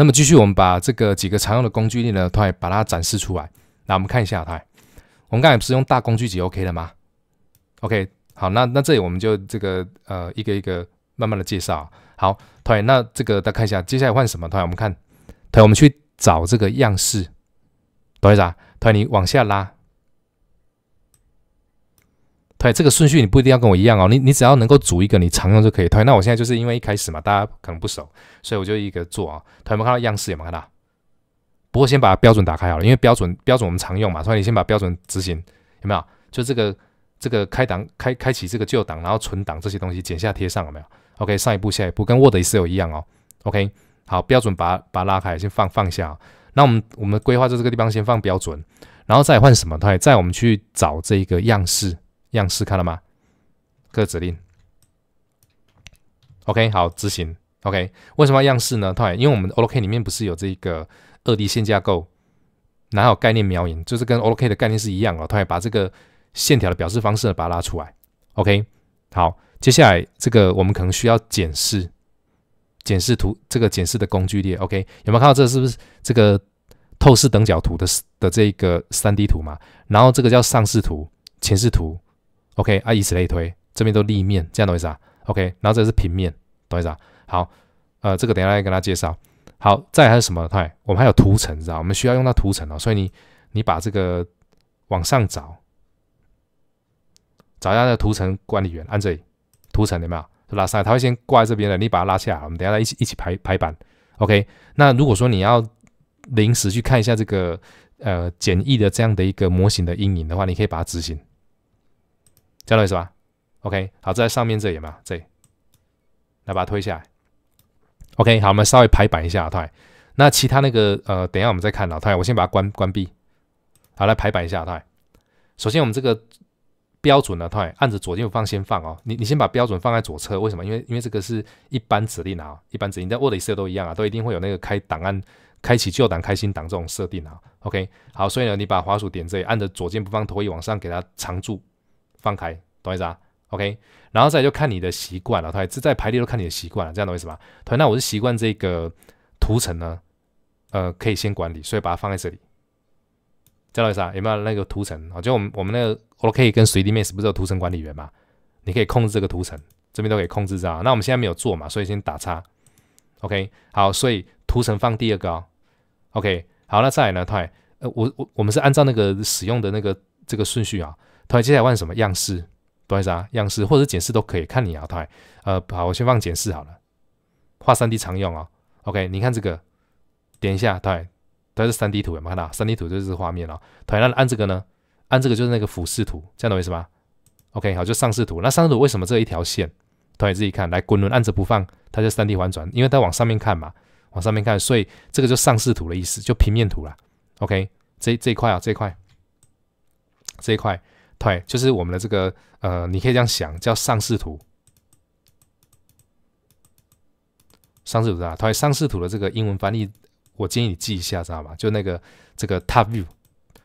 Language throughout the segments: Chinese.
那么继续，我们把这个几个常用的工具列呢，它把它展示出来。那我们看一下，它，我们刚才不是用大工具集 OK 了吗？OK，好，那那这里我们就这个呃一个一个慢慢的介绍。好，团那这个大家看一下，接下来换什么？团我们看，团我们去找这个样式。团员啥？团员你往下拉。对，这个顺序你不一定要跟我一样哦，你你只要能够组一个你常用就可以。对，那我现在就是因为一开始嘛，大家可能不熟，所以我就一个做啊。同学们看到样式有有看到？不过先把标准打开好了，因为标准标准我们常用嘛，所以你先把标准执行有没有？就这个这个开档开开启这个旧档，然后存档这些东西剪下贴上了没有？OK，上一步下一步跟 Word 是有一样哦。OK，好，标准把把拉开先放放下。那我们我们规划在这个地方先放标准，然后再换什么？再再我们去找这个样式。样式看了吗？这个指令，OK，好，执行，OK。为什么要样式呢？因为我们的 OK 里面不是有这个二 D 线架构，然后概念描影，就是跟 OK 的概念是一样的。对，把这个线条的表示方式把它拉出来，OK。好，接下来这个我们可能需要检视，检视图，这个检视的工具列，OK。有没有看到这是不是这个透视等角图的的这个三 D 图嘛？然后这个叫上视图、前视图。OK，啊，以此类推，这边都立面，这样懂意思啊？OK，然后这是平面，懂意思啊？好，呃，这个等一下再跟他介绍。好，再还有什么？哎，我们还有图层，知道我们需要用到图层哦，所以你你把这个往上找，找一下个图层管理员，按这里，图层有没有？拉上来，他会先挂在这边的，你把它拉下来。我们等一下一起一起排排版。OK，那如果说你要临时去看一下这个呃简易的这样的一个模型的阴影的话，你可以把它执行。这样意思吧，OK，好，在上面这里没这这来把它推下来，OK，好，我们稍微排版一下，太。那其他那个呃，等一下我们再看，老太，我先把它关关闭。好，来排版一下，太。首先我们这个标准的太，按着左键不放先放哦，你你先把标准放在左侧，为什么？因为因为这个是一般指令啊，一般指令在 Word 里设都一样啊，都一定会有那个开档案、开启旧档、开新档这种设定啊。OK，好，所以呢，你把滑鼠点这里，按着左键不放，头一往上给它藏住。放开，懂意思啊？OK，然后再就看你的习惯了。他在排列都看你的习惯了，这样懂意思吗？那我是习惯这个图层呢，呃，可以先管理，所以把它放在这里。这样意思啊？有没有那个图层啊？就我们我们那个 OK 跟随地面是不是有图层管理员嘛？你可以控制这个图层，这边都可以控制这样。那我们现在没有做嘛，所以先打叉。OK，好，所以图层放第二个啊。OK，好，那再来呢？他呃，我我我们是按照那个使用的那个这个顺序啊。同学，接下来问什么样式？不好意思啊，样式或者剪视都可以，看你啊。同学，呃，好，我先放剪视好了。画三 D 常用啊。OK，你看这个，点一下，同学，它是三 D 图，没有看到三 D 图就是画面了。同学，那按这个呢？按这个就是那个俯视图，这样懂意思吗？OK，好，就上视图。那上视图为什么这一条线？同学自己看，来滚轮按着不放，它就三 D 翻转，因为它往上面看嘛，往上面看，所以这个就上视图的意思，就平面图了。OK，这这一块啊，这块，这一块。对，就是我们的这个呃，你可以这样想，叫上视图。上视图是吧？对，上视图的这个英文翻译，我建议你记一下，知道吗？就那个这个 top view，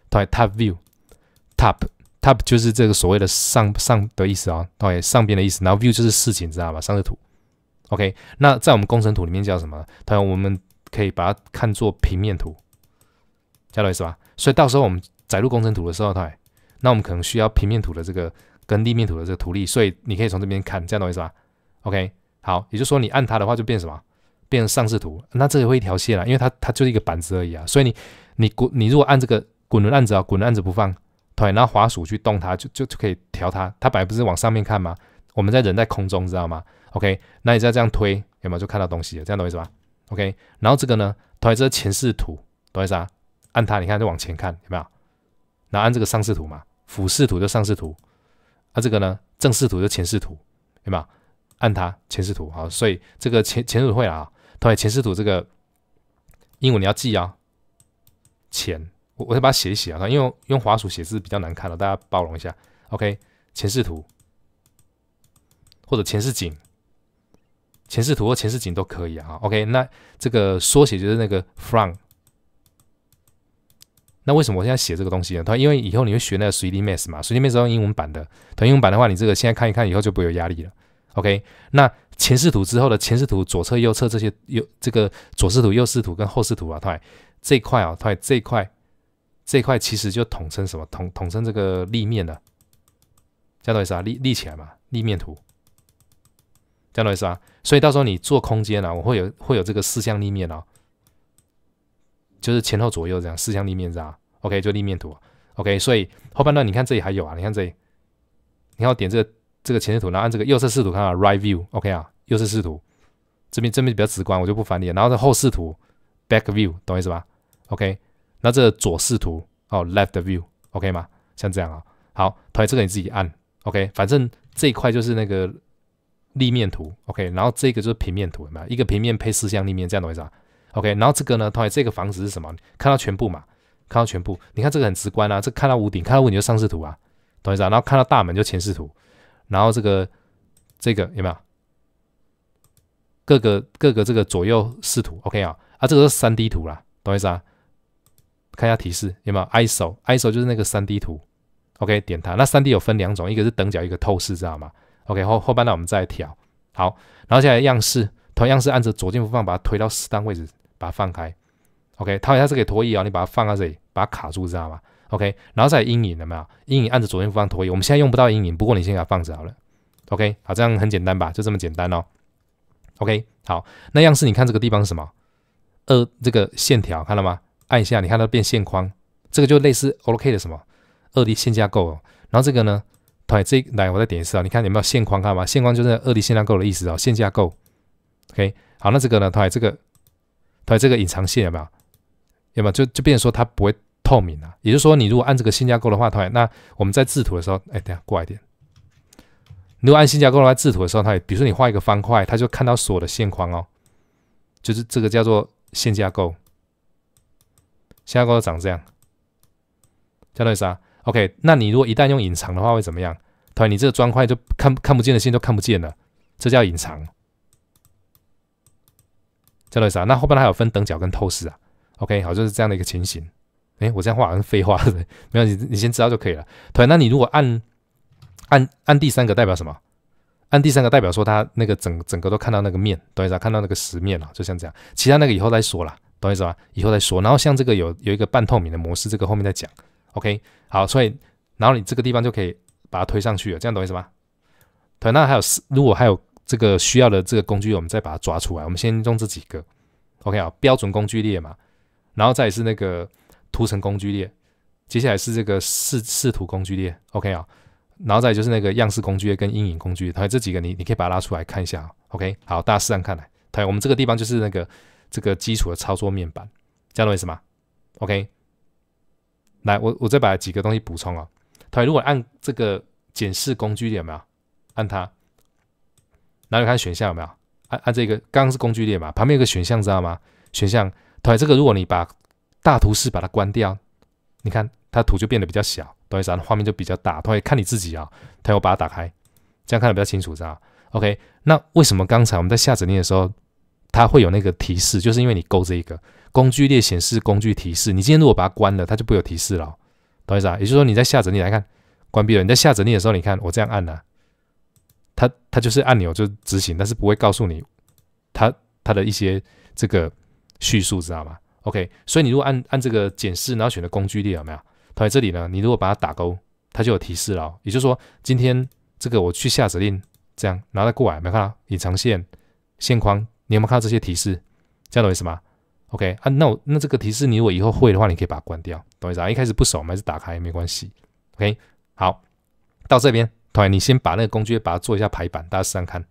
对，top view，top top 就是这个所谓的上上的意思啊，对，上边的意思。然后 view 就是事情，知道吗？上视图。OK，那在我们工程图里面叫什么？当然，我们可以把它看作平面图，知道意思吧？所以到时候我们载入工程图的时候，对。那我们可能需要平面图的这个跟立面图的这个图例，所以你可以从这边看，这样懂意思吧？OK，好，也就是说你按它的话就变什么？变上视图，那这里会一条线了，因为它它就是一个板子而已啊，所以你你滚你如果按这个滚轮按着啊，滚轮按着不放，同然拿滑鼠去动它，就就就可以调它，它本来不是往上面看吗？我们在人在空中知道吗？OK，那你再这样推有没有就看到东西了？这样懂意思吧？OK，然后这个呢，它这是前视图，懂意思啊？按它你看就往前看有没有？然后按这个上视图嘛。俯视图就上视图，那这个呢？正视图就前视图，对吧？按它前视图好，所以这个前前组会了啊。同学前视图这个英文你要记啊。前，我我先把它写一写啊，因为用滑鼠写字比较难看了，大家包容一下。OK，前视图或者前视景，前视图或前视景都可以啊。OK，那这个缩写就是那个 from。那为什么我现在写这个东西呢？他因为以后你会学那个 Mass 嘛，随地 s 是用英文版的，用英文版的话，你这个现在看一看，以后就不会有压力了。OK，那前视图之后的前视图、左侧、右侧这些，右这个左视图、右视图跟后视图啊，他这一块啊，他这一块，这一块其实就统称什么？统统称这个立面的，这样懂意思啊，立立起来嘛，立面图，这样懂意思啊。所以到时候你做空间啊，我会有会有这个四向立面啊。就是前后左右这样四向立面吧 o k 就立面图，OK，所以后半段你看这里还有啊，你看这里，你我点这个这个前视图，然后按这个右侧视图，看到 Right View，OK 啊，右侧视图，这边这边比较直观，我就不烦你。然后这后视图 Back View，懂意思吧？OK，那这左视图哦 Left View，OK 吗？像这样啊，好，同学这个你自己按，OK，反正这一块就是那个立面图，OK，然后这个就是平面图嘛，一个平面配四向立面，这样懂思吧？OK，然后这个呢，同学，这个房子是什么？看到全部嘛？看到全部？你看这个很直观啊，这看到屋顶，看到屋顶就上视图啊，懂意思啊？然后看到大门就前视图，然后这个这个有没有？各个各个这个左右视图，OK 啊？啊，这个是 3D 图啦，懂意思啊？看一下提示有没有？ISO ISO 就是那个 3D 图，OK 点它。那 3D 有分两种，一个是等角，一个透视，知道吗？OK 后后半段我们再调。好，然后现在样式同样是按着左键不放，把它推到适当位置。把它放开，OK，它底是可以拖曳啊。你把它放在这里，把它卡住，知道吗？OK，然后再阴影，有没有？阴影按着左边方拖曳。我们现在用不到阴影，不过你先给它放着好了。OK，好，这样很简单吧？就这么简单哦。OK，好，那样式你看这个地方是什么？二这个线条，看到吗？按一下，你看它变线框，这个就类似 OK 的什么二 D 线架构哦。然后这个呢，它这来我再点一次啊，你看有没有线框，看到吗？线框就是二 D 线架构的意思啊，线架构。OK，好，那这个呢，它这个。它这个隐藏线有没有？有没有？就就变成说它不会透明了。也就是说，你如果按这个线架构的话，它那我们在制图的时候，哎，等下过来一点。如果按线架构的话，制图的时候，它比如说你画一个方块，它就看到锁的线框哦，就是这个叫做线架构。线架构长这样，叫做啥？OK，那你如果一旦用隐藏的话，会怎么样？对，你这个砖块就看看不见的线就看不见了，这叫隐藏。懂那后边还有分等角跟透视啊。OK，好，就是这样的一个情形。哎，我这样话好像废话，没有你，你先知道就可以了。对，那你如果按按按第三个代表什么？按第三个代表说他那个整整个都看到那个面，懂意思啊？看到那个实面了，就像这样。其他那个以后再说啦，懂意思吧？以后再说。然后像这个有有一个半透明的模式，这个后面再讲。OK，好，所以然后你这个地方就可以把它推上去了，这样懂意思吗？对，那还有，如果还有。这个需要的这个工具，我们再把它抓出来。我们先用这几个，OK 啊，标准工具列嘛，然后再是那个图层工具列，接下来是这个视视图工具列，OK 啊，然后再就是那个样式工具列跟阴影工具，列，这几个你你可以把它拉出来看一下，OK。好，大家试着看来，同我们这个地方就是那个这个基础的操作面板，这样的意思吗 o k 来，我我再把几个东西补充啊，它如果按这个检视工具列没有，按它。后你看选项有没有？按按这个，刚刚是工具列嘛，旁边有个选项，知道吗？选项，对，这个如果你把大图示把它关掉，你看它图就变得比较小，懂意思啊？画面就比较大，同学看你自己啊。他我把它打开，这样看得比较清楚，知道吗？OK，那为什么刚才我们在下指令的时候，它会有那个提示，就是因为你勾这一个工具列显示工具提示。你今天如果把它关了，它就不有提示了，懂意思啊？也就是说你在下指令来看，关闭了。你在下指令的时候，你看我这样按了。它它就是按钮，就执行，但是不会告诉你它它的一些这个叙述，知道吗？OK，所以你如果按按这个检视，然后选的工具列有没有？同学这里呢，你如果把它打勾，它就有提示了。也就是说，今天这个我去下指令，这样拿它过来，没看到隐藏线线框？你有没有看到这些提示？这样的意思吗？OK 啊，那那这个提示你如果以后会的话，你可以把它关掉，懂我意思？啊？一开始不熟，我们还是打开没关系。OK，好，到这边。团，你先把那个工具把它做一下排版，大家试试看。